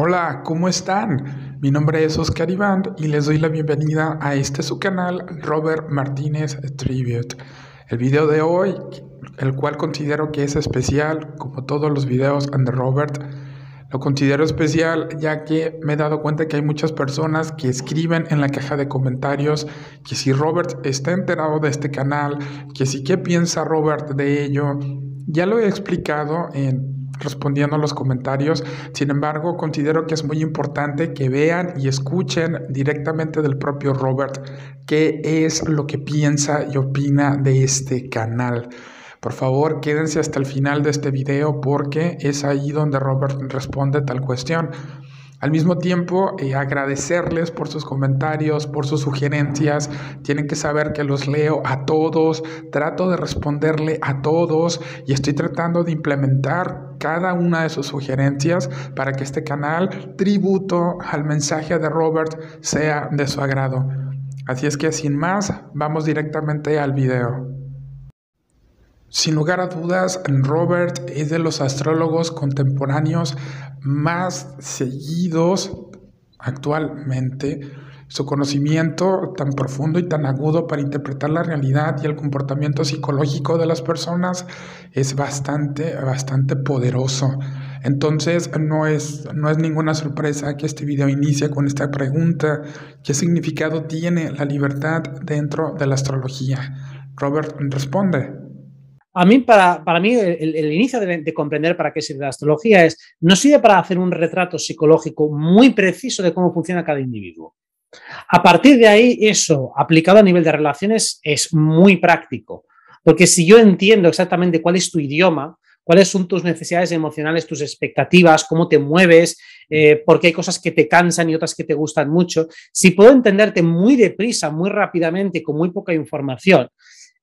Hola, ¿cómo están? Mi nombre es Oscar Iván y les doy la bienvenida a este su canal Robert Martínez Tribute. El video de hoy, el cual considero que es especial, como todos los videos de Robert, lo considero especial ya que me he dado cuenta que hay muchas personas que escriben en la caja de comentarios que si Robert está enterado de este canal, que si qué piensa Robert de ello. Ya lo he explicado en respondiendo a los comentarios. Sin embargo, considero que es muy importante que vean y escuchen directamente del propio Robert qué es lo que piensa y opina de este canal. Por favor, quédense hasta el final de este video porque es ahí donde Robert responde tal cuestión. Al mismo tiempo, eh, agradecerles por sus comentarios, por sus sugerencias. Tienen que saber que los leo a todos, trato de responderle a todos y estoy tratando de implementar cada una de sus sugerencias para que este canal, tributo al mensaje de Robert, sea de su agrado. Así es que sin más, vamos directamente al video. Sin lugar a dudas, Robert es de los astrólogos contemporáneos más seguidos actualmente. Su conocimiento tan profundo y tan agudo para interpretar la realidad y el comportamiento psicológico de las personas es bastante, bastante poderoso. Entonces, no es, no es ninguna sorpresa que este video inicie con esta pregunta, ¿qué significado tiene la libertad dentro de la astrología? Robert responde. A mí, para, mí, el, inicio de, comprender para qué sirve la astrología es, no sirve para hacer un retrato psicológico muy preciso de cómo funciona cada individuo. A partir de ahí, eso, aplicado a nivel de relaciones, es muy práctico. Porque si yo entiendo exactamente cuál es tu idioma, cuáles son tus necesidades emocionales, tus expectativas, cómo te mueves, eh, porque hay cosas que te cansan y otras que te gustan mucho. Si puedo entenderte muy deprisa, muy rápidamente, con muy poca información,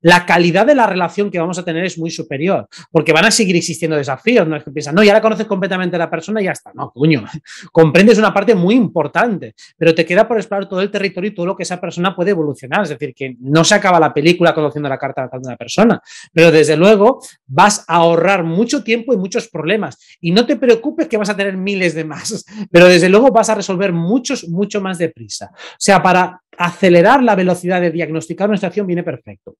la calidad de la relación que vamos a tener es muy superior, porque van a seguir existiendo desafíos, no es que piensas, no, ya la conoces completamente a la persona y ya está, no, coño, comprendes una parte muy importante, pero te queda por explorar todo el territorio y todo lo que esa persona puede evolucionar, es decir, que no se acaba la película conociendo la carta de una persona, pero desde luego vas a ahorrar mucho tiempo y muchos problemas, y no te preocupes que vas a tener miles de más, pero desde luego vas a resolver muchos, mucho más deprisa. O sea, para acelerar la velocidad de diagnosticar una situación, viene perfecto.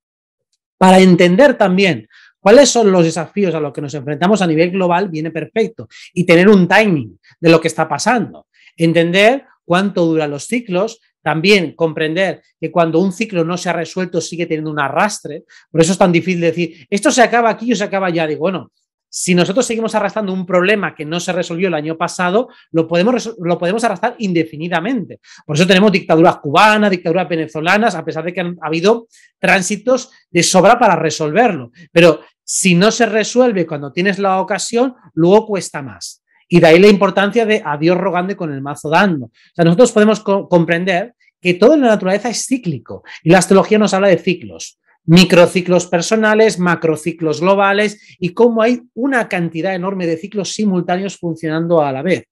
Para entender también cuáles son los desafíos a los que nos enfrentamos a nivel global viene perfecto y tener un timing de lo que está pasando. Entender cuánto duran los ciclos, también comprender que cuando un ciclo no se ha resuelto sigue teniendo un arrastre. Por eso es tan difícil decir, esto se acaba aquí o se acaba ya. Digo, bueno, si nosotros seguimos arrastrando un problema que no se resolvió el año pasado, lo podemos, lo podemos arrastrar indefinidamente. Por eso tenemos dictaduras cubanas, dictaduras venezolanas, a pesar de que han habido tránsitos de sobra para resolverlo. Pero si no se resuelve cuando tienes la ocasión, luego cuesta más. Y de ahí la importancia de adiós Dios rogando con el mazo dando. O sea, nosotros podemos comprender que todo en la naturaleza es cíclico y la astrología nos habla de ciclos microciclos personales, macrociclos globales y cómo hay una cantidad enorme de ciclos simultáneos funcionando a la vez.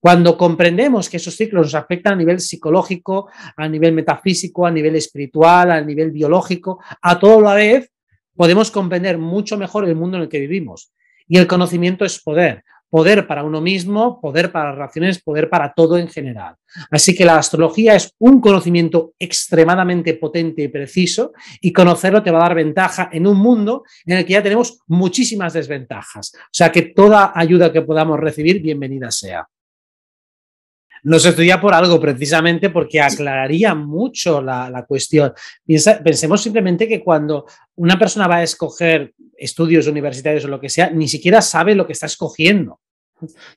Cuando comprendemos que esos ciclos nos afectan a nivel psicológico, a nivel metafísico, a nivel espiritual, a nivel biológico, a todo la vez, podemos comprender mucho mejor el mundo en el que vivimos. Y el conocimiento es poder poder para uno mismo, poder para las relaciones, poder para todo en general. Así que la astrología es un conocimiento extremadamente potente y preciso y conocerlo te va a dar ventaja en un mundo en el que ya tenemos muchísimas desventajas. O sea que toda ayuda que podamos recibir, bienvenida sea. Nos estudia por algo precisamente porque aclararía mucho la, cuestión. pensemos simplemente que cuando una persona va a escoger estudios universitarios o lo que sea, ni siquiera sabe lo que está escogiendo.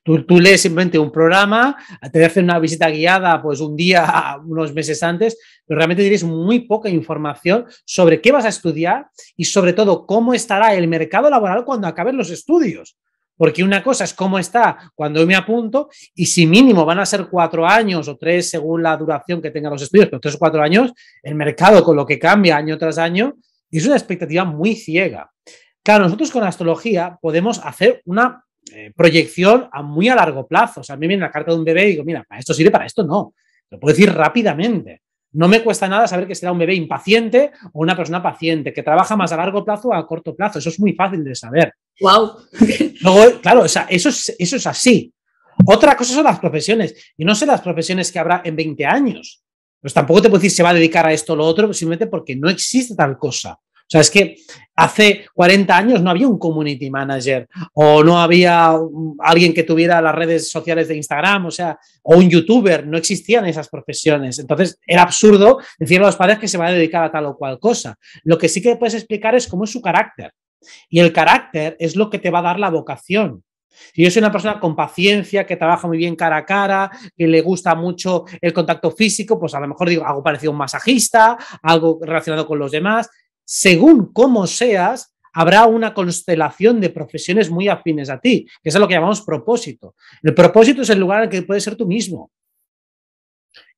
Tú, lees simplemente un programa, te hacen una visita guiada pues un día, unos meses antes, pero realmente tienes muy poca información sobre qué vas a estudiar y sobre todo cómo estará el mercado laboral cuando acaben los estudios. Porque una cosa es cómo está cuando me apunto y si mínimo van a ser cuatro años o tres según la duración que tengan los estudios, pero tres o cuatro años, el mercado con lo que cambia año tras año es una expectativa muy ciega. Claro, nosotros con astrología podemos hacer una eh, proyección a muy a largo plazo. O sea, a mí me viene la carta de un bebé y digo, mira, para esto sirve, para esto no. Lo puedo decir rápidamente. No me cuesta nada saber que será un bebé impaciente o una persona paciente, que trabaja más a largo plazo o a corto plazo. Eso es muy fácil de saber. ¡Wow! Luego, claro, eso, es, eso es así. Otra cosa son las profesiones. Y no sé las profesiones que habrá en 20 años. Pues tampoco te puedo decir se va a dedicar a esto o lo otro, simplemente porque no existe tal cosa. O sea, es que hace 40 años no había un community manager o no había alguien que tuviera las redes sociales de Instagram, o sea, o un youtuber, no existían esas profesiones. Entonces, era absurdo decirle a los padres que se van a dedicar a tal o cual cosa. Lo que sí que puedes explicar es cómo es su carácter. Y el carácter es lo que te va a dar la vocación. Si yo soy una persona con paciencia, que trabaja muy bien cara a cara, que le gusta mucho el contacto físico, pues a lo mejor digo algo parecido a un masajista, algo relacionado con los demás según cómo seas, habrá una constelación de profesiones muy afines a ti, que es lo que llamamos propósito. El propósito es el lugar en el que puedes ser tú mismo.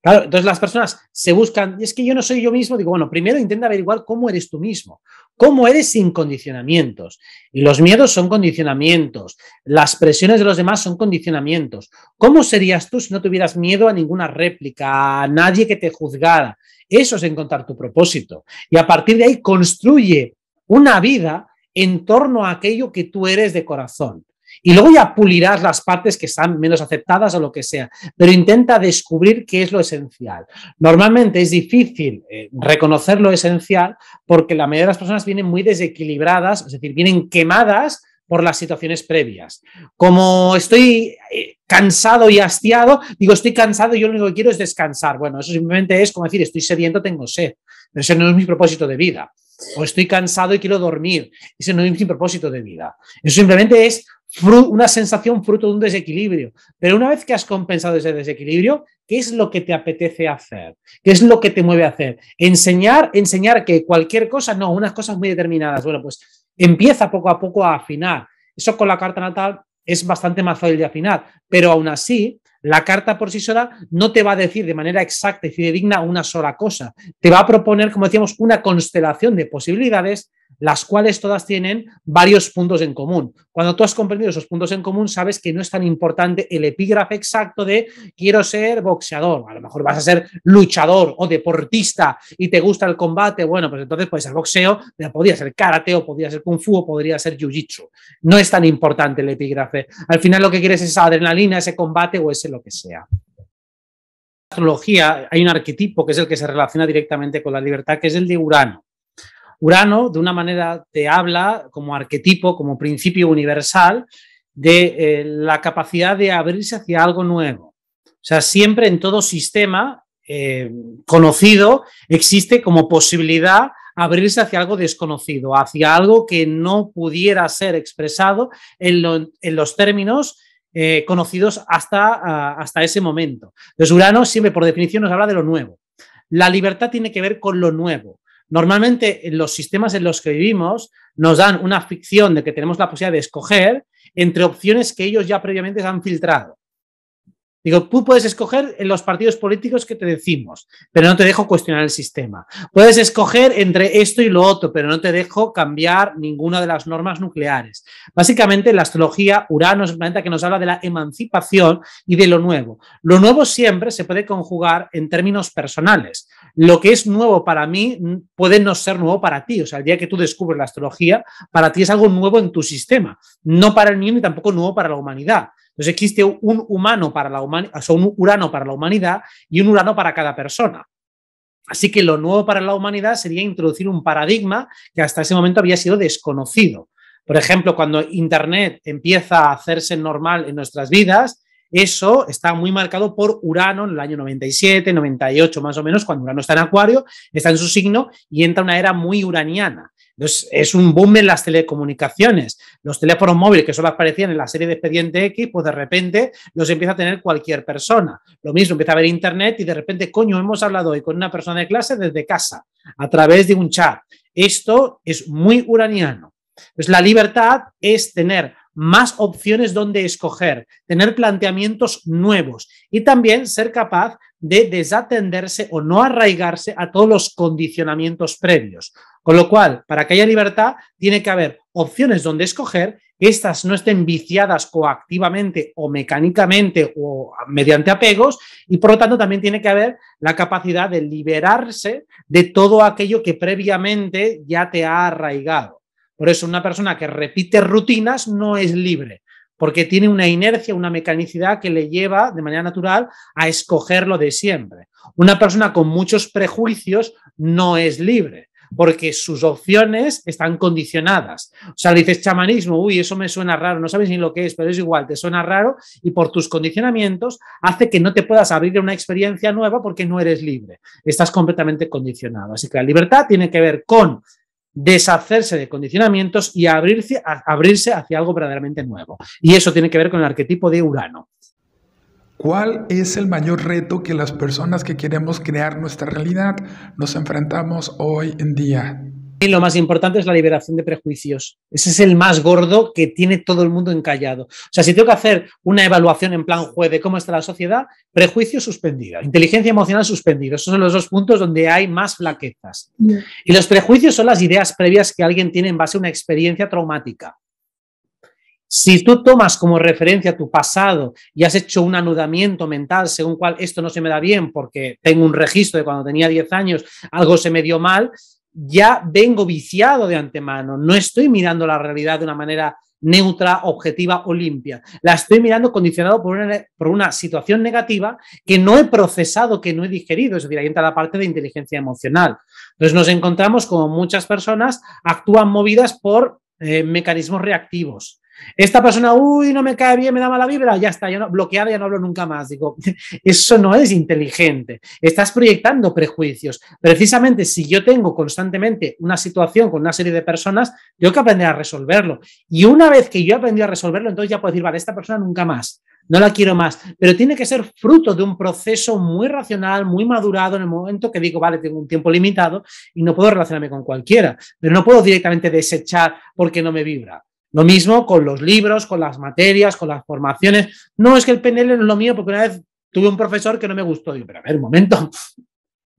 Claro, entonces las personas se buscan, y es que yo no soy yo mismo, digo, bueno, primero intenta averiguar cómo eres tú mismo. ¿Cómo eres sin condicionamientos? Y los miedos son condicionamientos, las presiones de los demás son condicionamientos. ¿Cómo serías tú si no tuvieras miedo a ninguna réplica, a nadie que te juzgara? Eso es encontrar tu propósito. Y a partir de ahí construye una vida en torno a aquello que tú eres de corazón. Y luego ya pulirás las partes que están menos aceptadas o lo que sea, pero intenta descubrir qué es lo esencial. Normalmente es difícil eh, reconocer lo esencial porque la mayoría de las personas vienen muy desequilibradas, es decir, vienen quemadas por las situaciones previas. Como estoy eh, cansado y hastiado, digo, estoy cansado y yo lo único que quiero es descansar. Bueno, eso simplemente es como decir, estoy sediento, tengo sed. Pero ese no es mi propósito de vida. O estoy cansado y quiero dormir. Ese no es mi propósito de vida. Eso simplemente es una sensación fruto de un desequilibrio. Pero una vez que has compensado ese desequilibrio, ¿qué es lo que te apetece hacer? ¿Qué es lo que te mueve a hacer? Enseñar, enseñar que cualquier cosa, no, unas cosas muy determinadas. Bueno, pues empieza poco a poco a afinar. Eso con la carta natal es bastante más fácil de afinar, pero aún así, la carta por sí sola no te va a decir de manera exacta y fidedigna una sola cosa. Te va a proponer, como decíamos, una constelación de posibilidades las cuales todas tienen varios puntos en común. Cuando tú has comprendido esos puntos en común, sabes que no es tan importante el epígrafe exacto de quiero ser boxeador, a lo mejor vas a ser luchador o deportista y te gusta el combate, bueno, pues entonces puede ser boxeo, podría ser karate o podría ser kung fu o podría ser jiu-jitsu. No es tan importante el epígrafe. Al final lo que quieres es esa adrenalina, ese combate o ese lo que sea astrología hay un arquetipo que es el que se relaciona directamente con la libertad, que es el de Urano. Urano, de una manera, te habla como arquetipo, como principio universal, de eh, la capacidad de abrirse hacia algo nuevo. O sea, siempre en todo sistema eh, conocido existe como posibilidad abrirse hacia algo desconocido, hacia algo que no pudiera ser expresado en, los términos eh, conocidos hasta, ah, hasta ese momento. Entonces, Urano siempre, por definición, nos habla de lo nuevo. La libertad tiene que ver con lo nuevo, Normalmente los sistemas en los que vivimos nos dan una ficción de que tenemos la posibilidad de escoger entre opciones que ellos ya previamente han filtrado. Digo, tú puedes escoger en los partidos políticos que te decimos, pero no te dejo cuestionar el sistema. Puedes escoger entre esto y lo otro, pero no te dejo cambiar ninguna de las normas nucleares. Básicamente, la astrología Urano es un que nos habla de la emancipación y de lo nuevo. Lo nuevo siempre se puede conjugar en términos personales lo que es nuevo para mí puede no ser nuevo para ti. O sea, el día que tú descubres la astrología, para ti es algo nuevo en tu sistema, no para el mío ni tampoco nuevo para la humanidad. Entonces existe un humano para la humanidad, un urano para la humanidad y un urano para cada persona. Así que lo nuevo para la humanidad sería introducir un paradigma que hasta ese momento había sido desconocido. Por ejemplo, cuando Internet empieza a hacerse normal en nuestras vidas, eso está muy marcado por Urano en el año 97, 98 más o menos, cuando Urano está en Acuario, está en su signo y entra una era muy uraniana. Entonces, es un boom en las telecomunicaciones. Los teléfonos móviles que solo aparecían en la serie de Expediente X, pues de repente los empieza a tener cualquier persona. Lo mismo, empieza a haber Internet y de repente, coño, hemos hablado hoy con una persona de clase desde casa, a través de un chat. Esto es muy uraniano. Pues la libertad es tener más opciones donde escoger, tener planteamientos nuevos y también ser capaz de desatenderse o no arraigarse a todos los condicionamientos previos. Con lo cual, para que haya libertad, tiene que haber opciones donde escoger, que estas no estén viciadas coactivamente o mecánicamente o mediante apegos, y por lo tanto también tiene que haber la capacidad de liberarse de todo aquello que previamente ya te ha arraigado. Por eso una persona que repite rutinas no es libre, porque tiene una inercia, una mecanicidad que le lleva de manera natural a escoger lo de siempre. Una persona con muchos prejuicios no es libre, porque sus opciones están condicionadas. O sea, le dices chamanismo, uy, eso me suena raro, no sabes ni lo que es, pero es igual, te suena raro y por tus condicionamientos hace que no te puedas abrir una experiencia nueva porque no eres libre, estás completamente condicionado. Así que la libertad tiene que ver con deshacerse de condicionamientos y abrirse, abrirse hacia algo verdaderamente nuevo. Y eso tiene que ver con el arquetipo de Urano. ¿Cuál es el mayor reto que las personas que queremos crear nuestra realidad nos enfrentamos hoy en día? lo más importante es la liberación de prejuicios. Ese es el más gordo que tiene todo el mundo encallado. O sea, si tengo que hacer una evaluación en plan juez de cómo está la sociedad, prejuicio suspendido. inteligencia emocional suspendido. Esos son los dos puntos donde hay más flaquezas. Mm. Y los prejuicios son las ideas previas que alguien tiene en base a una experiencia traumática. Si tú tomas como referencia tu pasado y has hecho un anudamiento mental según cual esto no se me da bien porque tengo un registro de cuando tenía 10 años algo se me dio mal, ya vengo viciado de antemano, no estoy mirando la realidad de una manera neutra, objetiva o limpia. La estoy mirando condicionado por una, situación negativa que no he procesado, que no he digerido. Es decir, ahí entra la parte de inteligencia emocional. Entonces nos encontramos como muchas personas actúan movidas por eh, mecanismos reactivos. Esta persona, uy, no me cae bien, me da mala vibra, ya está, ya no, bloqueada, ya no hablo nunca más. Digo, eso no es inteligente. Estás proyectando prejuicios. Precisamente si yo tengo constantemente una situación con una serie de personas, tengo que aprender a resolverlo. Y una vez que yo he aprendido a resolverlo, entonces ya puedo decir, vale, esta persona nunca más no la quiero más, pero tiene que ser fruto de un proceso muy racional, muy madurado en el momento que digo, vale, tengo un tiempo limitado y no puedo relacionarme con cualquiera, pero no puedo directamente desechar porque no me vibra. Lo mismo con los libros, con las materias, con las formaciones. No, es que el PNL no es lo mío porque una vez tuve un profesor que no me gustó. Digo, pero a ver, un momento,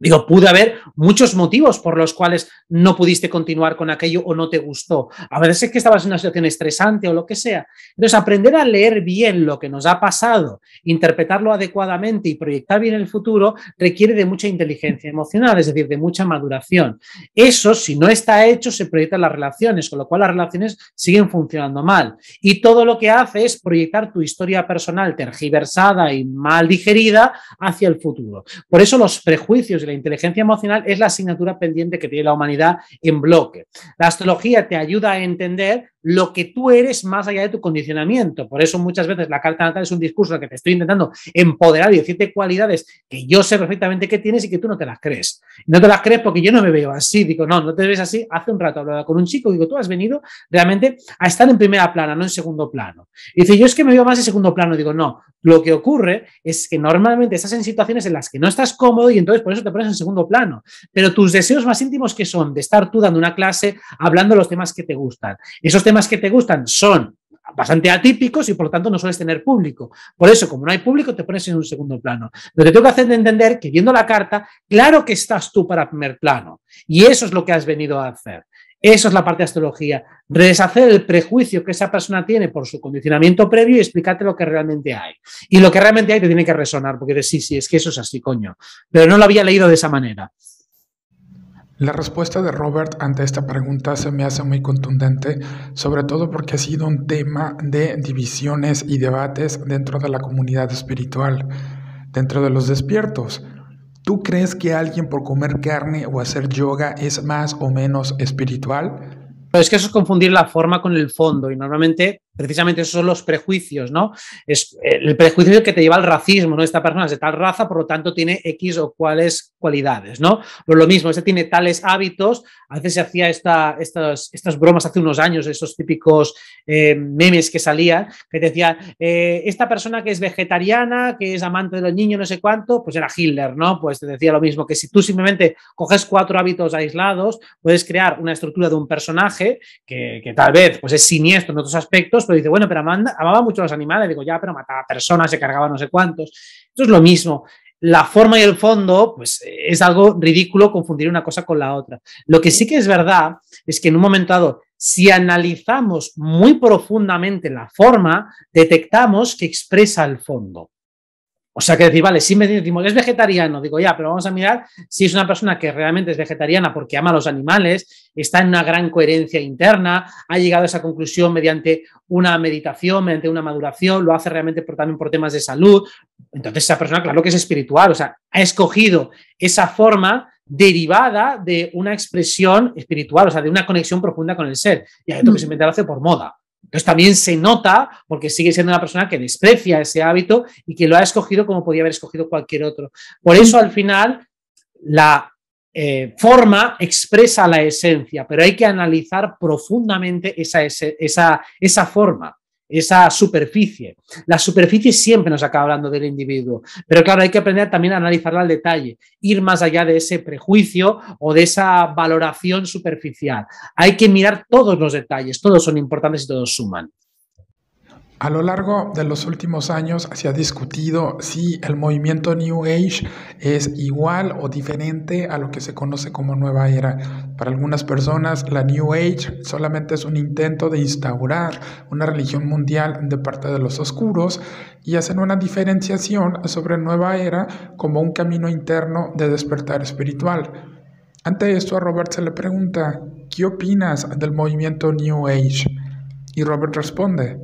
Digo, pude haber muchos motivos por los cuales no pudiste continuar con aquello o no te gustó. A veces es que estabas en una situación estresante o lo que sea. Entonces, aprender a leer bien lo que nos ha pasado, interpretarlo adecuadamente y proyectar bien el futuro requiere de mucha inteligencia emocional, es decir, de mucha maduración. Eso, si no está hecho, se proyecta las relaciones, con lo cual las relaciones siguen funcionando mal. Y todo lo que hace es proyectar tu historia personal tergiversada y mal digerida hacia el futuro. Por eso los prejuicios y la inteligencia emocional es la asignatura pendiente que tiene la humanidad en bloque. La astrología te ayuda a entender lo que tú eres más allá de tu condicionamiento. Por eso muchas veces la carta natal es un discurso en que te estoy intentando empoderar y decirte cualidades que yo sé perfectamente que tienes y que tú no te las crees. No te las crees porque yo no me veo así. Digo, no, no te ves así. Hace un rato hablaba con un chico, digo, tú has venido realmente a estar en primera plana, no en segundo plano. Y dice, yo es que me veo más en segundo plano. Digo, no, lo que ocurre es que normalmente estás en situaciones en las que no estás cómodo y entonces por eso te en segundo plano. Pero tus deseos más íntimos, que son? De estar tú dando una clase hablando los temas que te gustan. Esos temas que te gustan son bastante atípicos y por lo tanto no sueles tener público. Por eso, como no hay público, te pones en un segundo plano. Pero te tengo que hacer entender que viendo la carta, claro que estás tú para primer plano. Y eso es lo que has venido a hacer. Eso es la parte de astrología. Deshacer el prejuicio que esa persona tiene por su condicionamiento previo y explicarte lo que realmente hay. Y lo que realmente hay te tiene que resonar, porque dices, sí, sí, es que eso es así, coño. Pero no lo había leído de esa manera. La respuesta de Robert ante esta pregunta se me hace muy contundente, sobre todo porque ha sido un tema de divisiones y debates dentro de la comunidad espiritual, dentro de los despiertos. ¿Tú crees que alguien por comer carne o hacer yoga es más o menos espiritual? Pero es que eso es confundir la forma con el fondo y normalmente Precisamente esos son los prejuicios, ¿no? Es eh, el prejuicio que te lleva al racismo, ¿no? Esta persona es de tal raza, por lo tanto tiene X o cuáles cualidades, ¿no? Pero lo mismo, este tiene tales hábitos, a veces se hacía esta, estas, estas bromas hace unos años, esos típicos eh, memes que salían, que decía, eh, esta persona que es vegetariana, que es amante de los niños, no sé cuánto, pues era Hitler, ¿no? Pues te decía lo mismo, que si tú simplemente coges cuatro hábitos aislados, puedes crear una estructura de un personaje que, que tal vez pues es siniestro en otros aspectos, dice, bueno, pero amaba mucho a los animales. Digo, ya, pero mataba personas, se cargaba no sé cuántos. Esto es lo mismo. La forma y el fondo, pues es algo ridículo confundir una cosa con la otra. Lo que sí que es verdad es que en un momento dado, si analizamos muy profundamente la forma, detectamos que expresa el fondo. O sea que decir, vale, si me decimos, es vegetariano, digo ya, pero vamos a mirar si es una persona que realmente es vegetariana porque ama a los animales, está en una gran coherencia interna, ha llegado a esa conclusión mediante una meditación, mediante una maduración, lo hace realmente por, también por temas de salud. Entonces esa persona, claro que es espiritual, o sea, ha escogido esa forma derivada de una expresión espiritual, o sea, de una conexión profunda con el ser. Y hay otro que mm. se lo hace por moda. Entonces también se nota porque sigue siendo una persona que desprecia ese hábito y que lo ha escogido como podía haber escogido cualquier otro. Por eso al final la eh, forma expresa la esencia, pero hay que analizar profundamente esa, esa, esa forma esa superficie. La superficie siempre nos acaba hablando del individuo, pero claro, hay que aprender también a analizarla al detalle, ir más allá de ese prejuicio o de esa valoración superficial. Hay que mirar todos los detalles, todos son importantes y todos suman. A lo largo de los últimos años se ha discutido si el movimiento New Age es igual o diferente a lo que se conoce como nueva era. Para algunas personas, la New Age solamente es un intento de instaurar una religión mundial de parte de los oscuros y hacen una diferenciación sobre nueva era como un camino interno de despertar espiritual. Ante esto a Robert se le pregunta, ¿qué opinas del movimiento New Age? Y Robert responde,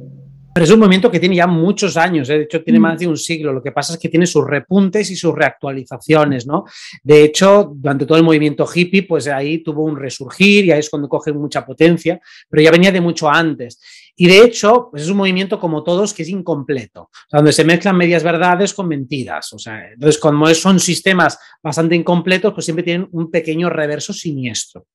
pero es un movimiento que tiene ya muchos años, ¿eh? de hecho tiene mm. más de un siglo. Lo que pasa es que tiene sus repuntes y sus reactualizaciones, ¿no? De hecho, durante todo el movimiento hippie, pues ahí tuvo un resurgir y ahí es cuando coge mucha potencia, pero ya venía de mucho antes. Y de hecho, pues es un movimiento como todos que es incompleto, donde se mezclan medias verdades con mentiras. O sea, entonces, como son sistemas bastante incompletos, pues siempre tienen un pequeño reverso siniestro.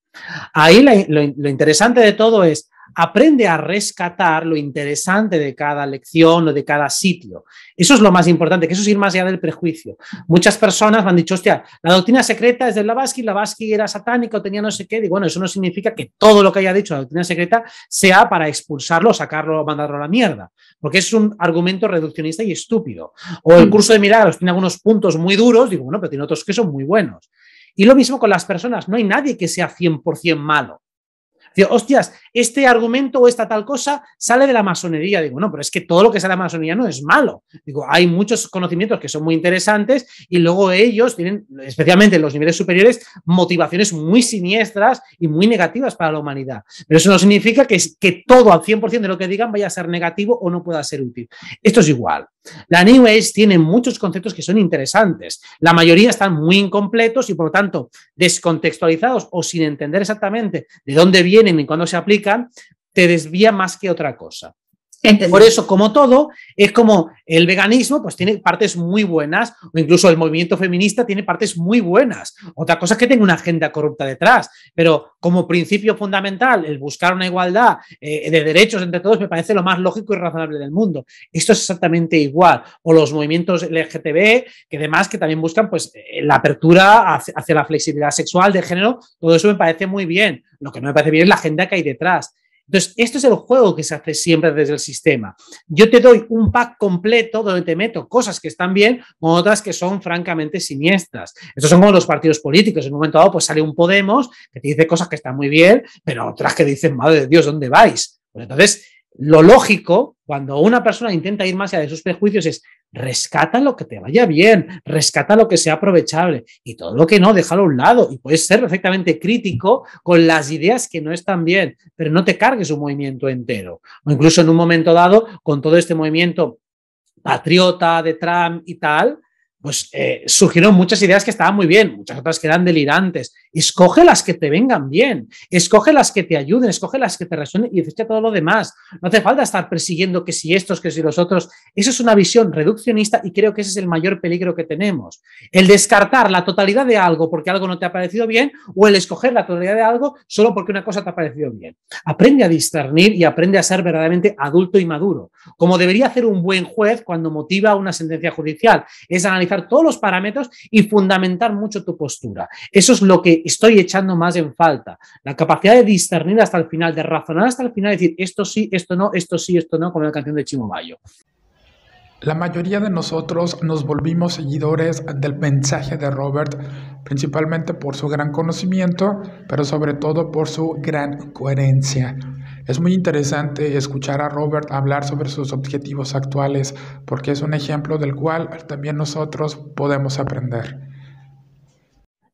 Ahí lo interesante de todo es aprende a rescatar lo interesante de cada lección o de cada sitio. Eso es lo más importante, que eso es ir más allá del prejuicio. Muchas personas me han dicho, hostia, la doctrina secreta es de Lavasky, Lavasky era satánico, tenía no sé qué. Y bueno, eso no significa que todo lo que haya dicho la doctrina secreta sea para expulsarlo, sacarlo, mandarlo a la mierda, porque es un argumento reduccionista y estúpido. O el mm. curso de milagros tiene algunos puntos muy duros, digo, bueno, pero tiene otros que son muy buenos. Y lo mismo con las personas, no hay nadie que sea 100% malo hostias, este argumento o esta tal cosa sale de la masonería. Digo, no, pero es que todo lo que sale de la masonería no es malo. Digo, hay muchos conocimientos que son muy interesantes y luego ellos tienen, especialmente en los niveles superiores, motivaciones muy siniestras y muy negativas para la humanidad. Pero eso no significa que, que todo al 100% de lo que digan vaya a ser negativo o no pueda ser útil. Esto es igual. La New Age tiene muchos conceptos que son interesantes. La mayoría están muy incompletos y, por lo tanto, descontextualizados o sin entender exactamente de dónde viene ni y se aplican, te desvía más que otra cosa. Por eso, como todo, es como el veganismo, pues tiene partes muy buenas, o incluso el movimiento feminista tiene partes muy buenas. Otra cosa es que tenga una agenda corrupta detrás, pero como principio fundamental, el buscar una igualdad eh, de derechos entre todos me parece lo más lógico y razonable del mundo. Esto es exactamente igual. O los movimientos LGTB, que además que también buscan pues, eh, la apertura hacia la flexibilidad sexual de género, todo eso me parece muy bien. Lo que no me parece bien es la agenda que hay detrás. Entonces, esto es el juego que se hace siempre desde el sistema. Yo te doy un pack completo donde te meto cosas que están bien con otras que son francamente siniestras. Estos son como los partidos políticos. En un momento dado, pues sale un Podemos que te dice cosas que están muy bien, pero otras que dicen, madre de Dios, ¿dónde vais? Pues, entonces, lo lógico, cuando una persona intenta ir más allá de sus prejuicios, es rescata lo que te vaya bien, rescata lo que sea aprovechable y todo lo que no, déjalo a un lado y puedes ser perfectamente crítico con las ideas que no están bien, pero no te cargues un movimiento entero. O incluso en un momento dado, con todo este movimiento patriota de Trump y tal, pues eh, surgieron muchas ideas que estaban muy bien, muchas otras que eran delirantes, Escoge las que te vengan bien, escoge las que te ayuden, escoge las que te resuenen y desecha todo lo demás. No hace falta estar persiguiendo que si estos, que si los otros. Eso es una visión reduccionista y creo que ese es el mayor peligro que tenemos. El descartar la totalidad de algo porque algo no te ha parecido bien o el escoger la totalidad de algo solo porque una cosa te ha parecido bien. Aprende a discernir y aprende a ser verdaderamente adulto y maduro, como debería hacer un buen juez cuando motiva una sentencia judicial. Es analizar todos los parámetros y fundamentar mucho tu postura. Eso es lo que estoy echando más en falta. La capacidad de discernir hasta el final, de razonar hasta el final, decir esto sí, esto no, esto sí, esto no, como en la canción de Mayo La mayoría de nosotros nos volvimos seguidores del mensaje de Robert, principalmente por su gran conocimiento, pero sobre todo por su gran coherencia. Es muy interesante escuchar a Robert hablar sobre sus objetivos actuales, porque es un ejemplo del cual también nosotros podemos aprender.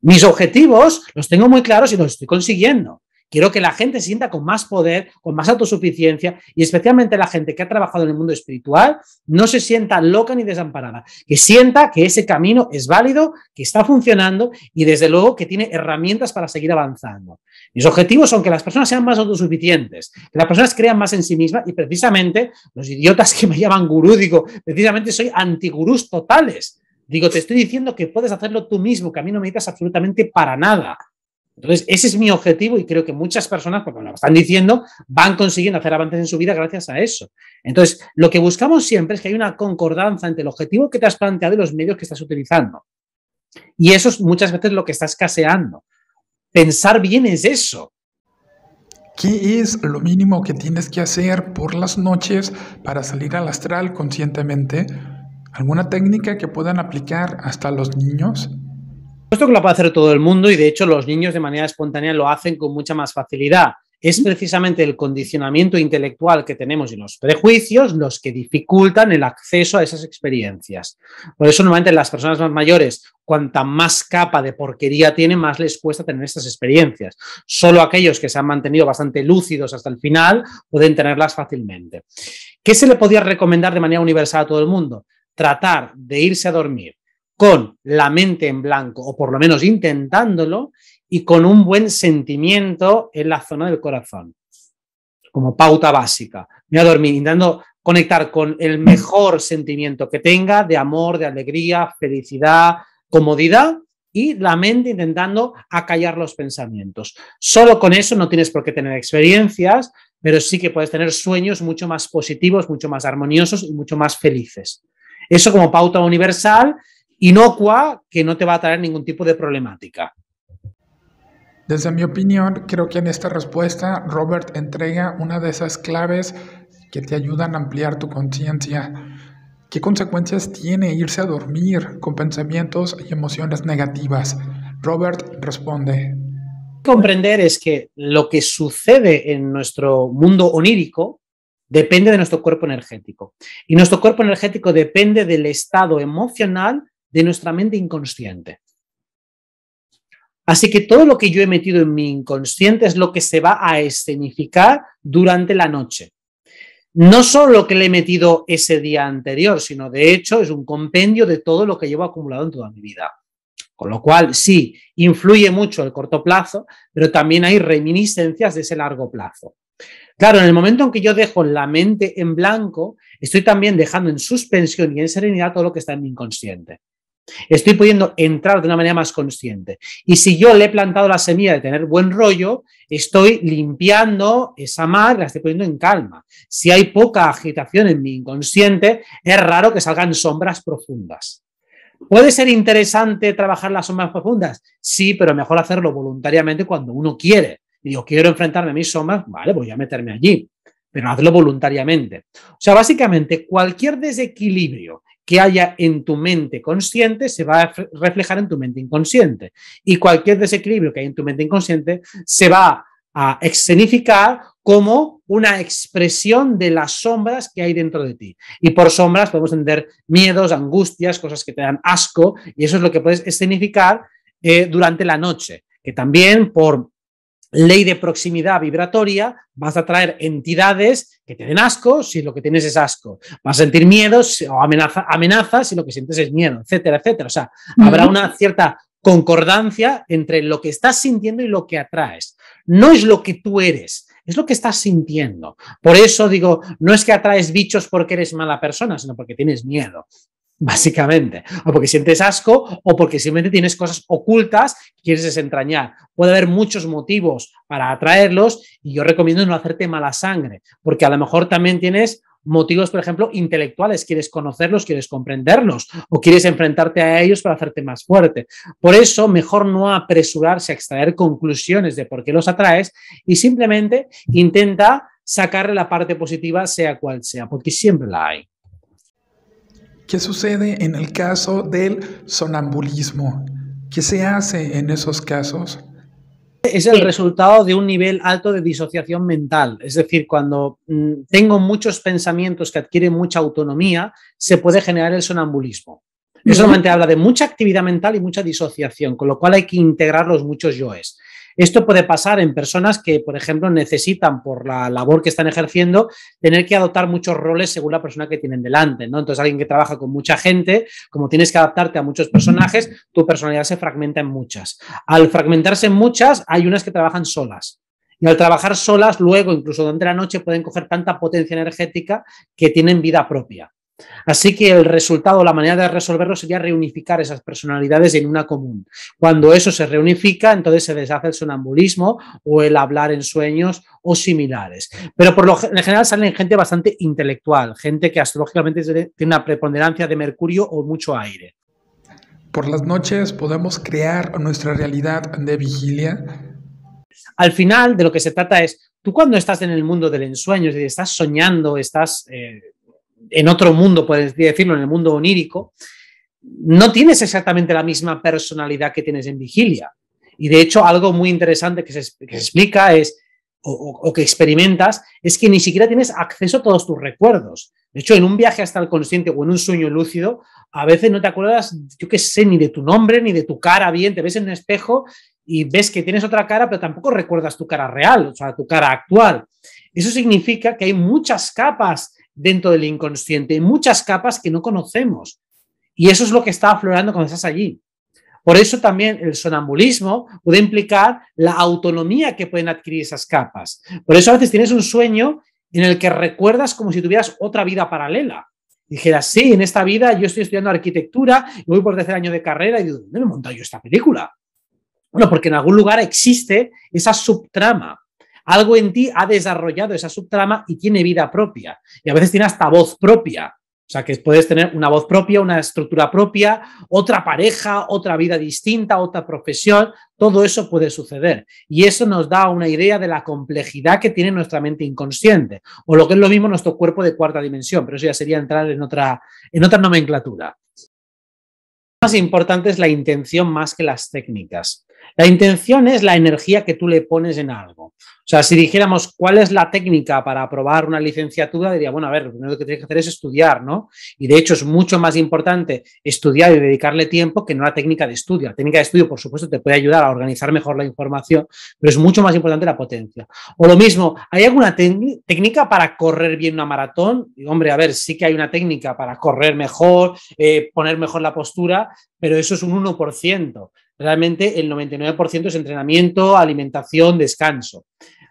Mis objetivos los tengo muy claros y los estoy consiguiendo. Quiero que la gente se sienta con más poder, con más autosuficiencia y especialmente la gente que ha trabajado en el mundo espiritual no se sienta loca ni desamparada, que sienta que ese camino es válido, que está funcionando y desde luego que tiene herramientas para seguir avanzando. Mis objetivos son que las personas sean más autosuficientes, que las personas crean más en sí mismas y precisamente los idiotas que me llaman gurú, digo, precisamente soy antigurús totales Digo, te estoy diciendo que puedes hacerlo tú mismo, que a mí no me necesitas absolutamente para nada. Entonces, ese es mi objetivo y creo que muchas personas, porque me lo están diciendo, van consiguiendo hacer avances en su vida gracias a eso. Entonces, lo que buscamos siempre es que haya una concordancia entre el objetivo que te has planteado y los medios que estás utilizando. Y eso es muchas veces lo que estás caseando. Pensar bien es eso. ¿Qué es lo mínimo que tienes que hacer por las noches para salir al astral conscientemente? ¿Alguna técnica que puedan aplicar hasta los niños? Puesto que lo puede hacer todo el mundo y de hecho los niños de manera espontánea lo hacen con mucha más facilidad. Es precisamente el condicionamiento intelectual que tenemos y los prejuicios los que dificultan el acceso a esas experiencias. Por eso normalmente las personas más mayores, cuanta más capa de porquería tienen, más les cuesta tener estas experiencias. Solo aquellos que se han mantenido bastante lúcidos hasta el final pueden tenerlas fácilmente. ¿Qué se le podría recomendar de manera universal a todo el mundo? tratar de irse a dormir con la mente en blanco, o por lo menos intentándolo, y con un buen sentimiento en la zona del corazón, como pauta básica. Me voy a dormir intentando conectar con el mejor sentimiento que tenga de amor, de alegría, felicidad, comodidad, y la mente intentando acallar los pensamientos. Solo con eso no tienes por qué tener experiencias, pero sí que puedes tener sueños mucho más positivos, mucho más armoniosos y mucho más felices. Eso como pauta universal, inocua, que no te va a traer ningún tipo de problemática. Desde mi opinión, creo que en esta respuesta Robert entrega una de esas claves que te ayudan a ampliar tu conciencia. ¿Qué consecuencias tiene irse a dormir con pensamientos y emociones negativas? Robert responde. Comprender es que lo que sucede en nuestro mundo onírico depende de nuestro cuerpo energético. Y nuestro cuerpo energético depende del estado emocional de nuestra mente inconsciente. Así que todo lo que yo he metido en mi inconsciente es lo que se va a escenificar durante la noche. No solo lo que le he metido ese día anterior, sino de hecho es un compendio de todo lo que llevo acumulado en toda mi vida. Con lo cual, sí, influye mucho el corto plazo, pero también hay reminiscencias de ese largo plazo. Claro, en el momento en que yo dejo la mente en blanco, estoy también dejando en suspensión y en serenidad todo lo que está en mi inconsciente. Estoy pudiendo entrar de una manera más consciente. Y si yo le he plantado la semilla de tener buen rollo, estoy limpiando esa mar, la estoy poniendo en calma. Si hay poca agitación en mi inconsciente, es raro que salgan sombras profundas. ¿Puede ser interesante trabajar las sombras profundas? Sí, pero mejor hacerlo voluntariamente cuando uno quiere y digo, quiero enfrentarme a mis sombras, vale, pues voy a meterme allí, pero hazlo voluntariamente. O sea, básicamente cualquier desequilibrio que haya en tu mente consciente se va a reflejar en tu mente inconsciente y cualquier desequilibrio que haya en tu mente inconsciente se va a escenificar como una expresión de las sombras que hay dentro de ti. Y por sombras podemos entender miedos, angustias, cosas que te dan asco, y eso es lo que puedes escenificar eh, durante la noche, que también por ley de proximidad vibratoria, vas a traer entidades que te den asco si lo que tienes es asco, vas a sentir miedos o amenaza, amenazas si lo que sientes es miedo, etcétera, etcétera. O sea, habrá una cierta concordancia entre lo que estás sintiendo y lo que atraes. No es lo que tú eres, es lo que estás sintiendo. Por eso digo, no es que atraes bichos porque eres mala persona, sino porque tienes miedo básicamente. O porque sientes asco o porque simplemente tienes cosas ocultas que quieres desentrañar. Puede haber muchos motivos para atraerlos y yo recomiendo no hacerte mala sangre, porque a lo mejor también tienes motivos, por ejemplo, intelectuales, quieres conocerlos, quieres comprenderlos o quieres enfrentarte a ellos para hacerte más fuerte. Por eso, mejor no apresurarse a extraer conclusiones de por qué los atraes y simplemente intenta sacarle la parte positiva, sea cual sea, porque siempre la hay. ¿Qué sucede en el caso del sonambulismo? ¿Qué se hace en esos casos? Es el resultado de un nivel alto de disociación mental. Es decir, cuando mm, tengo muchos pensamientos que adquieren mucha autonomía, se puede generar el sonambulismo. Eso solamente habla de mucha actividad mental y mucha disociación, con lo cual hay que integrar los muchos yoes. Esto puede pasar en personas que, por ejemplo, necesitan por la labor que están ejerciendo tener que adoptar muchos roles según la persona que tienen delante, Entonces, alguien que trabaja con mucha gente, como tienes que adaptarte a muchos personajes, tu personalidad se fragmenta en muchas. Al fragmentarse en muchas, hay unas que trabajan solas. Y al trabajar solas, luego, incluso durante la noche, pueden coger tanta potencia energética que tienen vida propia. Así que el resultado, la manera de resolverlo sería reunificar esas personalidades en una común. Cuando eso se reunifica, entonces se deshace el sonambulismo o el hablar en sueños o similares. Pero por lo general salen gente bastante intelectual, gente que astrológicamente tiene una preponderancia de mercurio o mucho aire. Por las noches podemos crear nuestra realidad de vigilia. Al final de lo que se trata es, tú cuando estás en el mundo del ensueño, estás soñando, estás... Eh, en otro mundo, puedes decirlo, en el mundo onírico, no tienes exactamente la misma personalidad que tienes en vigilia. Y de hecho, algo muy interesante que se, explica es, o, que experimentas, es que ni siquiera tienes acceso a todos tus recuerdos. De hecho, en un viaje hasta el consciente o en un sueño lúcido, a veces no te acuerdas, yo qué sé, ni de tu nombre, ni de tu cara bien, te ves en un espejo y ves que tienes otra cara, pero tampoco recuerdas tu cara real, o sea, tu cara actual. Eso significa que hay muchas capas dentro del inconsciente, muchas capas que no conocemos. Y eso es lo que está aflorando cuando estás allí. Por eso también el sonambulismo puede implicar la autonomía que pueden adquirir esas capas. Por eso a veces tienes un sueño en el que recuerdas como si tuvieras otra vida paralela. dijeras, sí, en esta vida yo estoy estudiando arquitectura y voy por tercer año de carrera y digo, ¿dónde me he montado yo esta película? Bueno, porque en algún lugar existe esa subtrama. Algo en ti ha desarrollado esa subtrama y tiene vida propia. Y a veces tiene hasta voz propia. O sea, que puedes tener una voz propia, una estructura propia, otra pareja, otra vida distinta, otra profesión. Todo eso puede suceder. Y eso nos da una idea de la complejidad que tiene nuestra mente inconsciente, o lo que es lo mismo nuestro cuerpo de cuarta dimensión, pero eso ya sería entrar en otra, en otra nomenclatura. más importante es la intención más que las técnicas. La intención es la energía que tú le pones en algo. O sea, si dijéramos cuál es la técnica para aprobar una licenciatura, diría, bueno, a ver, lo primero que tienes que hacer es estudiar, ¿no? Y de hecho es mucho más importante estudiar y dedicarle tiempo que no la técnica de estudio. La técnica de estudio, por supuesto, te puede ayudar a organizar mejor la información, pero es mucho más importante la potencia. O lo mismo, ¿hay alguna técnica para correr bien una maratón? Y, hombre, a ver, sí que hay una técnica para correr mejor, eh, poner mejor la postura, pero eso es un 1%. Realmente el 99% es entrenamiento, alimentación, descanso.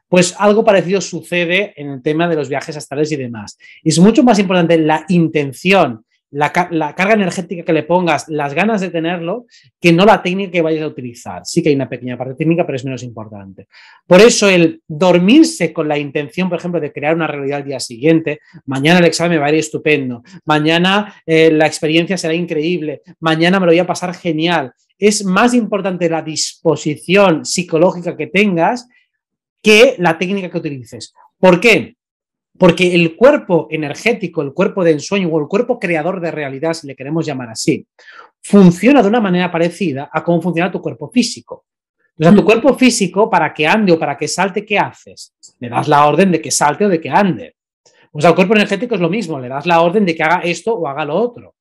Pues algo parecido sucede en el tema de los viajes astrales y demás. Es mucho más importante la intención, la, carga energética que le pongas, las ganas de tenerlo, que no la técnica que vayas a utilizar. Sí que hay una pequeña parte técnica, pero es menos importante. Por eso el dormirse con la intención, por ejemplo, de crear una realidad al día siguiente, mañana el examen va a ir estupendo, mañana eh, la experiencia será increíble, mañana me lo voy a pasar genial es más importante la disposición psicológica que tengas que la técnica que utilices. ¿Por qué? Porque el cuerpo energético, el cuerpo de ensueño o el cuerpo creador de realidad, si le queremos llamar así, funciona de una manera parecida a cómo funciona tu cuerpo físico. O sea, tu mm. cuerpo físico, para que ande o para que salte, ¿qué haces? Le das la orden de que salte o de que ande. O sea, el cuerpo energético es lo mismo, le das la orden de que haga esto o haga lo otro.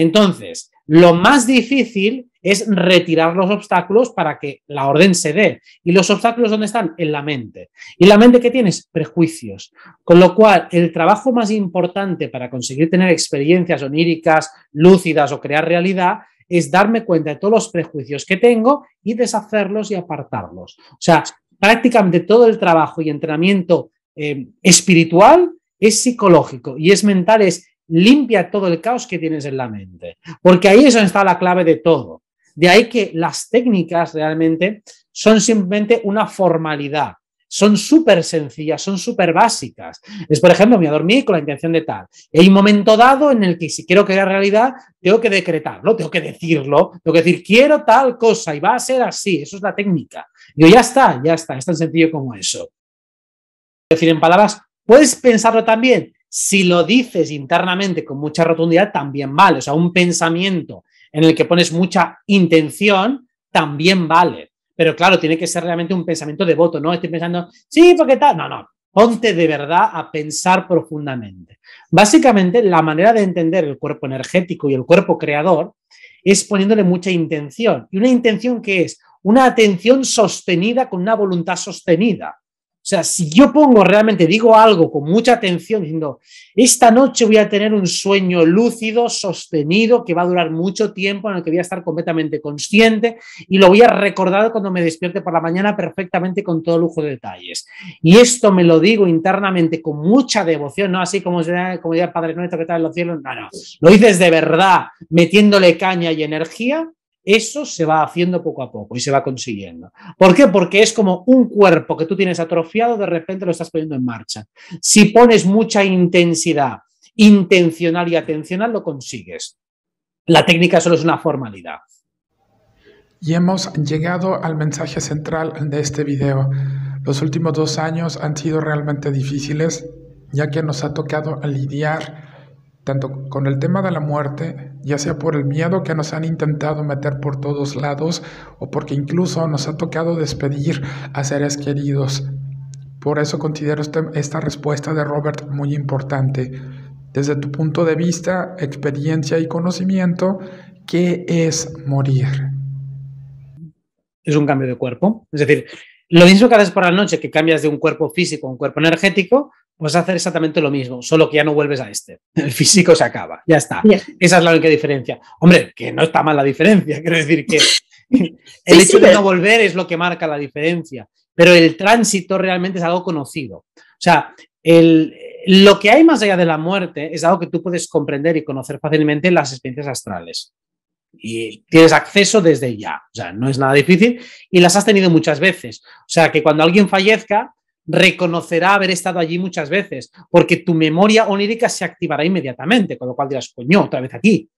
Entonces, lo más difícil es retirar los obstáculos para que la orden se dé. ¿Y los obstáculos dónde están? En la mente. ¿Y la mente qué tienes? Prejuicios. Con lo cual, el trabajo más importante para conseguir tener experiencias oníricas, lúcidas o crear realidad es darme cuenta de todos los prejuicios que tengo y deshacerlos y apartarlos. O sea, prácticamente todo el trabajo y entrenamiento eh, espiritual es psicológico y es mental, es limpia todo el caos que tienes en la mente, porque ahí donde está la clave de todo. De ahí que las técnicas realmente son simplemente una formalidad, son súper sencillas, son súper básicas. Es, por ejemplo, me voy a con la intención de tal. Y hay un momento dado en el que si quiero que realidad, tengo que decretarlo, tengo que decirlo, tengo que decir, quiero tal cosa y va a ser así. Eso es la técnica. Yo ya está, ya está, es tan sencillo como eso. Es decir, en palabras, puedes pensarlo también si lo dices internamente con mucha rotundidad, también vale. O sea, un pensamiento en el que pones mucha intención, también vale. Pero claro, tiene que ser realmente un pensamiento devoto, ¿no? Estoy pensando, sí, porque tal. No, no. Ponte de verdad a pensar profundamente. Básicamente, la manera de entender el cuerpo energético y el cuerpo creador es poniéndole mucha intención. Y una intención que es una atención sostenida con una voluntad sostenida. O sea, si yo pongo realmente, digo algo con mucha atención, diciendo, esta noche voy a tener un sueño lúcido, sostenido, que va a durar mucho tiempo, en el que voy a estar completamente consciente y lo voy a recordar cuando me despierte por la mañana perfectamente con todo lujo de detalles. Y esto me lo digo internamente con mucha devoción, no así como, como el Padre Nuestro que está en los cielos, no, no, lo dices de verdad, metiéndole caña y energía eso se va haciendo poco a poco y se va consiguiendo. ¿Por qué? Porque es como un cuerpo que tú tienes atrofiado, de repente lo estás poniendo en marcha. Si pones mucha intensidad intencional y atencional, lo consigues. La técnica solo es una formalidad. Y hemos llegado al mensaje central de este video. Los últimos dos años han sido realmente difíciles, ya que nos ha tocado lidiar tanto con el tema de la muerte, ya sea por el miedo que nos han intentado meter por todos lados o porque incluso nos ha tocado despedir a seres queridos. Por eso considero este, esta respuesta de Robert muy importante. Desde tu punto de vista, experiencia y conocimiento, ¿qué es morir? Es un cambio de cuerpo. Es decir, lo mismo que haces por la noche, que cambias de un cuerpo físico a un cuerpo energético, vas a hacer exactamente lo mismo, solo que ya no vuelves a este. El físico se acaba, ya está. Esa es la única diferencia. Hombre, que no está mal la diferencia, quiero decir que el hecho de no volver es lo que marca la diferencia, pero el tránsito realmente es algo conocido. O sea, lo que hay más allá de la muerte es algo que tú puedes comprender y conocer fácilmente las experiencias astrales. Y tienes acceso desde ya, o sea, no es nada difícil y las has tenido muchas veces. O sea, que cuando alguien fallezca, reconocerá haber estado allí muchas veces, porque tu memoria onírica se activará inmediatamente, con lo cual dirás, coño, otra vez aquí.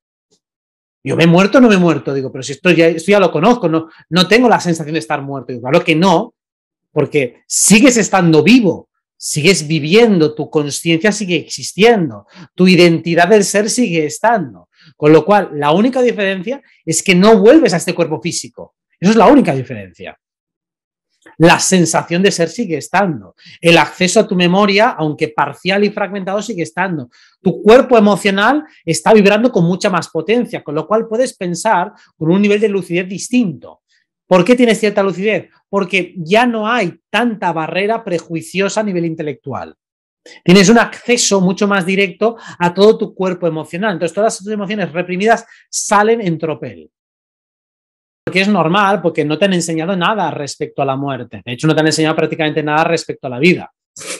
Yo me he muerto o no me he muerto, digo, pero si esto ya, ya lo conozco, no, no tengo la sensación de estar muerto. claro que no, porque sigues estando vivo, sigues viviendo, tu conciencia sigue existiendo, tu identidad del ser sigue estando. Con lo cual, la única diferencia es que no vuelves a este cuerpo físico. Eso es la única diferencia la sensación de ser sigue estando. El acceso a tu memoria, aunque parcial y fragmentado, sigue estando. Tu cuerpo emocional está vibrando con mucha más potencia, con lo cual puedes pensar con un nivel de lucidez distinto. ¿Por qué tienes cierta lucidez? Porque ya no hay tanta barrera prejuiciosa a nivel intelectual. Tienes un acceso mucho más directo a todo tu cuerpo emocional. Entonces, todas tus emociones reprimidas salen en tropel que es normal, porque no te han enseñado nada respecto a la muerte. De hecho, no te han enseñado prácticamente nada respecto a la vida.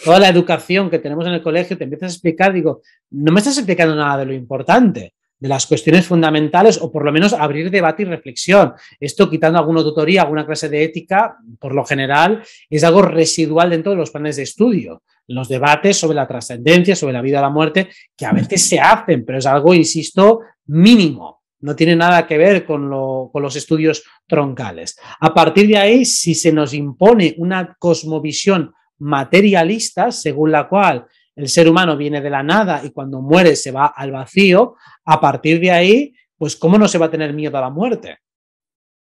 Toda la educación que tenemos en el colegio te empiezas a explicar, digo, no me estás explicando nada de lo importante, de las cuestiones fundamentales o por lo menos abrir debate y reflexión. Esto, quitando alguna tutoría, alguna clase de ética, por lo general, es algo residual dentro de los planes de estudio. Los debates sobre la trascendencia, sobre la vida o la muerte, que a veces se hacen, pero es algo, insisto, mínimo no tiene nada que ver con, los estudios troncales. A partir de ahí, si se nos impone una cosmovisión materialista, según la cual el ser humano viene de la nada y cuando muere se va al vacío, a partir de ahí, pues ¿cómo no se va a tener miedo a la muerte?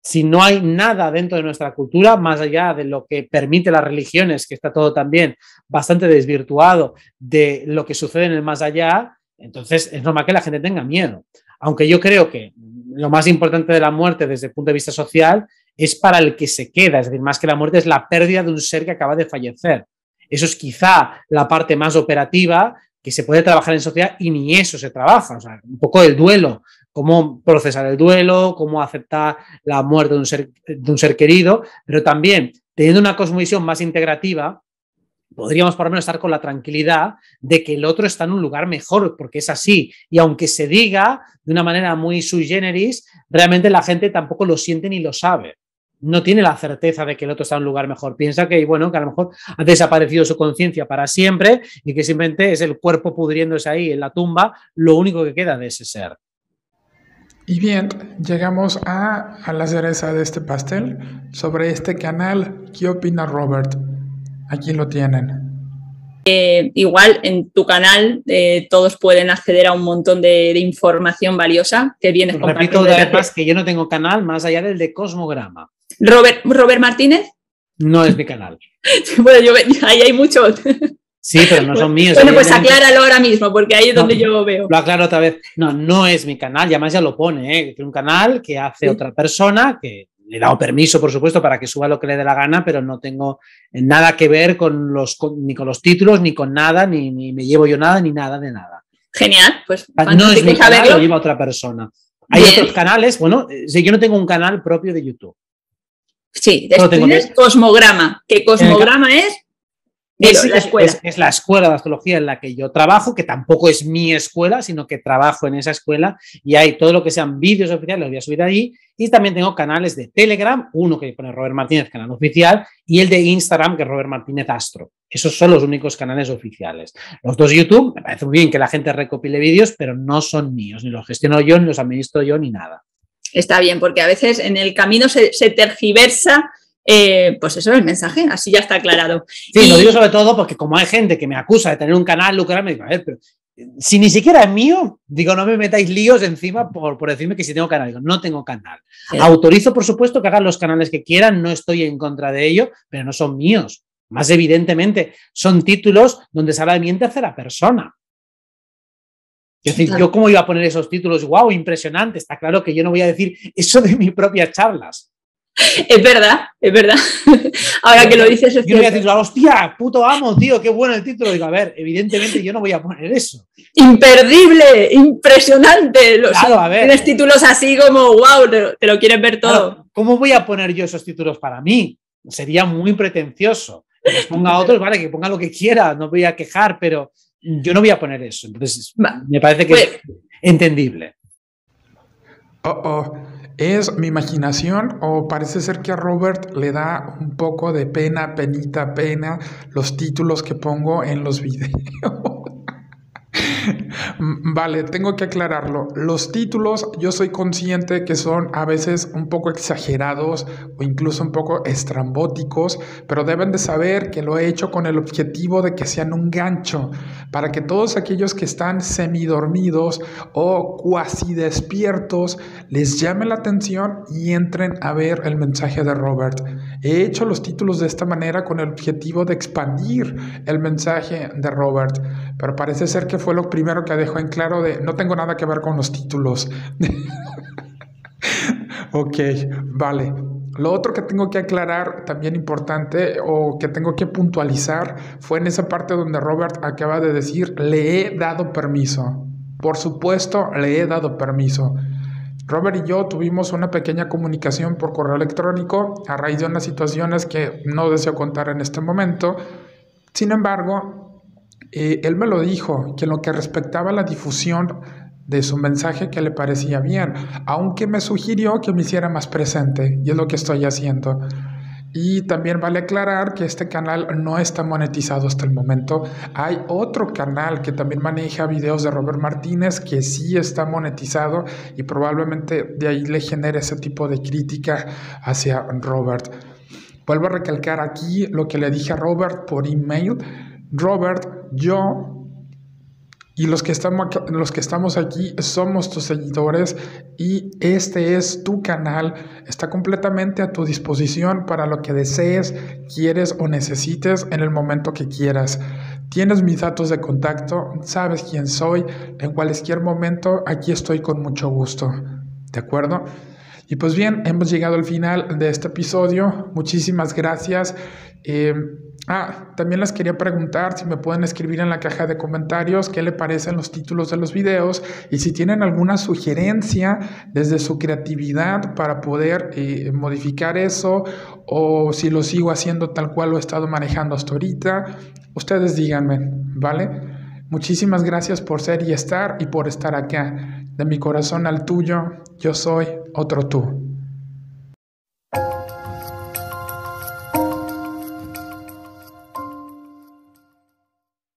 Si no hay nada dentro de nuestra cultura, más allá de lo que permite las religiones, que está todo también bastante desvirtuado de lo que sucede en el más allá, entonces es normal que la gente tenga miedo. Aunque yo creo que lo más importante de la muerte desde el punto de vista social es para el que se queda, es decir, más que la muerte es la pérdida de un ser que acaba de fallecer. Eso es quizá la parte más operativa que se puede trabajar en sociedad y ni eso se trabaja, o sea, un poco el duelo, cómo procesar el duelo, cómo aceptar la muerte de un ser, de un ser querido, pero también teniendo una cosmovisión más integrativa, podríamos por lo menos estar con la tranquilidad de que el otro está en un lugar mejor, porque es así. Y aunque se diga de una manera muy sui generis, realmente la gente tampoco lo siente ni lo sabe. No tiene la certeza de que el otro está en un lugar mejor. Piensa que, bueno, que a lo mejor ha desaparecido su conciencia para siempre y que simplemente es el cuerpo pudriéndose ahí en la tumba lo único que queda de ese ser. Y bien, llegamos a, a la cereza de este pastel sobre este canal. ¿Qué opina Robert? Aquí lo tienen. Eh, igual en tu canal eh, todos pueden acceder a un montón de, información valiosa que vienes Repito otra vez que yo no tengo canal más allá del de Cosmograma. Robert, Robert Martínez. No es mi canal. bueno, yo, ahí hay muchos. Sí, pero no son míos. Bueno, pues acláralo ahora mismo, porque ahí es donde yo veo. Lo aclaro otra vez. No, no es mi canal, ya además ya lo pone, ¿eh? un canal que hace otra persona que he dado permiso, por supuesto, para que suba lo que le dé la gana, pero no tengo nada que ver con los, ni con los títulos, ni con nada, ni, me llevo yo nada, ni nada de nada. Genial, pues ah, no es mi canal, lo lleva otra persona. Hay otros canales, bueno, eh, yo no tengo un canal propio de YouTube. Sí, tú Cosmograma, ¿Qué Cosmograma es es, la escuela. Es, la escuela de astrología en la que yo trabajo, que tampoco es mi escuela, sino que trabajo en esa escuela y hay todo lo que sean vídeos oficiales, los voy a subir ahí. Y también tengo canales de Telegram, uno que pone Robert Martínez, canal oficial, y el de Instagram, que es Robert Martínez Astro. Esos son los únicos canales oficiales. Los dos YouTube, me parece muy bien que la gente recopile vídeos, pero no son míos, ni los gestiono yo, ni los administro yo, ni nada. Está bien, porque a veces en el camino se tergiversa eh, pues eso es el mensaje, así ya está aclarado. Sí, lo digo sobre todo porque como hay gente que me acusa de tener un canal lucrativo, digo, a ver, pero eh, si ni siquiera es mío, digo, no me metáis líos encima por, decirme que si tengo canal. Digo, no tengo canal. Autorizo, por supuesto, que hagan los canales que quieran, no estoy en contra de ello, pero no son míos. Más evidentemente, son títulos donde se habla de miente hacia la persona. Es decir, yo cómo iba a poner esos títulos, wow, impresionante, está claro que yo no voy a decir eso de mis propias charlas. Es verdad, es verdad. Ahora que lo dices es Yo voy a hostia, puto amo, tío, qué bueno el título. Digo, a ver, evidentemente yo no voy a poner eso. Imperdible, impresionante. a Tienes títulos así como, wow, te, lo quieren ver todo. ¿Cómo voy a poner yo esos títulos para mí? Sería muy pretencioso. Que ponga otros, vale, que ponga lo que quiera, no voy a quejar, pero yo no voy a poner eso. Entonces, me parece que es pues entendible. Oh, oh. ¿Es mi imaginación o parece ser que a Robert le da un poco de pena, penita, pena los títulos que pongo en los videos? Mm, vale, tengo que aclararlo. Los títulos yo soy consciente que son a veces un poco exagerados o incluso un poco estrambóticos, pero deben de saber que lo he hecho con el objetivo de que sean un gancho para que todos aquellos que están semidormidos o cuasi despiertos les llame la atención y entren a ver el mensaje de Robert. He hecho los títulos de esta manera con el objetivo de expandir el mensaje de Robert, pero parece ser que fue lo primero que dejó en claro de no tengo nada que ver con los títulos. ok, vale. Lo otro que tengo que aclarar, también importante, o que tengo que puntualizar, fue en esa parte donde Robert acaba de decir, le he dado permiso. Por supuesto, le he dado permiso. Robert y yo tuvimos una pequeña comunicación por correo electrónico a raíz de unas situaciones que no deseo contar en este momento. Sin embargo, eh, él me lo dijo, que en lo que respectaba a la difusión de su mensaje que le parecía bien, aunque me sugirió que me hiciera más presente, y es lo que estoy haciendo. Y también vale aclarar que este canal no está monetizado hasta el momento. Hay otro canal que también maneja videos de Robert Martínez que sí está monetizado y probablemente de ahí le genere ese tipo de crítica hacia Robert. Vuelvo a recalcar aquí lo que le dije a Robert por email. Robert, yo y los que, estamos aquí, los que estamos aquí somos tus seguidores y este es tu canal. Está completamente a tu disposición para lo que desees, quieres o necesites en el momento que quieras. Tienes mis datos de contacto, sabes quién soy. En cualquier momento aquí estoy con mucho gusto. ¿De acuerdo? Y pues bien, hemos llegado al final de este episodio. Muchísimas gracias. Eh, Ah, también les quería preguntar si me pueden escribir en la caja de comentarios qué les parecen los títulos de los videos y si tienen alguna sugerencia desde su creatividad para poder eh, modificar eso o si lo sigo haciendo tal cual lo he estado manejando hasta ahorita. Ustedes díganme, ¿vale? Muchísimas gracias por ser y estar y por estar acá. De mi corazón al tuyo, yo soy otro tú.